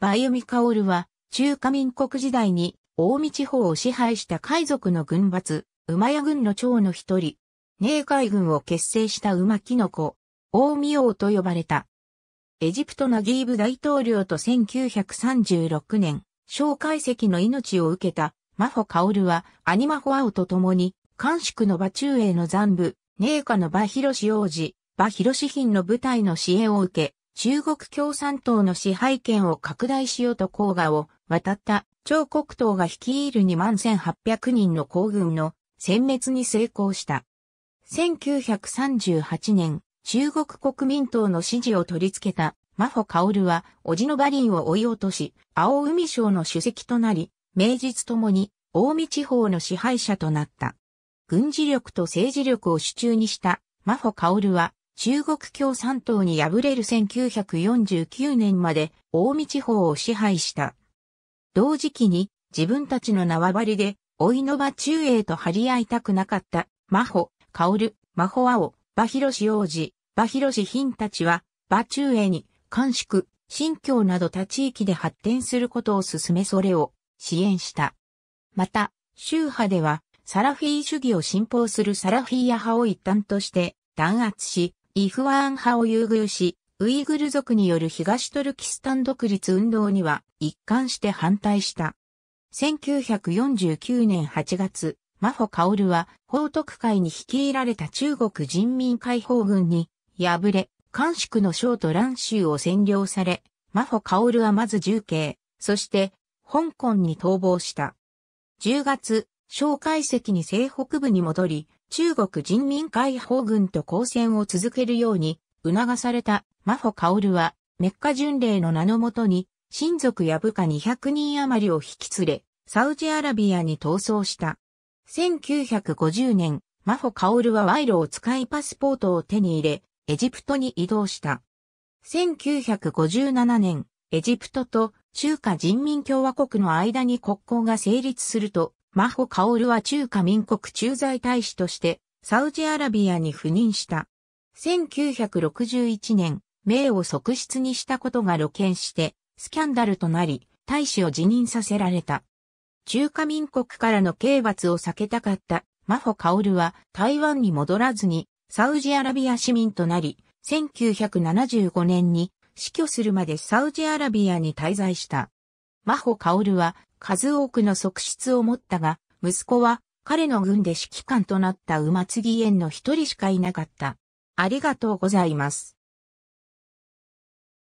バイユミカオルは、中華民国時代に、大見地方を支配した海賊の軍閥、馬屋軍の長の一人、寧海軍を結成した馬キノコ、大見王と呼ばれた。エジプトナギーブ大統領と1936年、小海石の命を受けた、マホカオルは、アニマホアオと共に、韓宿の馬中英の残部、寧下の馬広し王子、場広し品の部隊の支援を受け、中国共産党の支配権を拡大しようと黄河を渡った張国党が率いる2万1800人の皇軍の殲滅に成功した。1938年、中国国民党の支持を取り付けた真帆薫は、叔父の馬林を追い落とし、青海省の主席となり、名実ともに、大見地方の支配者となった。軍事力と政治力を手中にした、真帆薫は、中国共産党に敗れる1949年まで大見地方を支配した。同時期に自分たちの縄張りで、追いの場中英と張り合いたくなかった、真帆、薫、真帆青、馬広王子、馬広品たちは、馬中英に、韓宿、新疆など他地域で発展することを進めそれを支援した。また、宗派では、サラフィー主義を信奉するサラフィーヤ派を一端として弾圧し、イフワーン派を優遇し、ウイグル族による東トルキスタン独立運動には一貫して反対した。1949年8月、マホ・カオルは報徳会に率いられた中国人民解放軍に敗れ、監宿の省と蘭州を占領され、マホ・カオルはまず重慶、そして香港に逃亡した。10月、蒋介石に西北部に戻り、中国人民解放軍と交戦を続けるように促されたマホカオルはメッカ巡礼の名のもとに親族や部下200人余りを引き連れサウジアラビアに逃走した。1950年、マホカオルは賄賂を使いパスポートを手に入れ、エジプトに移動した。1957年、エジプトと中華人民共和国の間に国交が成立すると、マホ・カオルは中華民国駐在大使としてサウジアラビアに赴任した。1961年、名を側室にしたことが露見してスキャンダルとなり、大使を辞任させられた。中華民国からの刑罰を避けたかったマホ・カオルは台湾に戻らずにサウジアラビア市民となり、1975年に死去するまでサウジアラビアに滞在した。マホ・カオルは数多くの側室を持ったが、息子は彼の軍で指揮官となった馬継ぎ園の一人しかいなかった。ありがとうございます。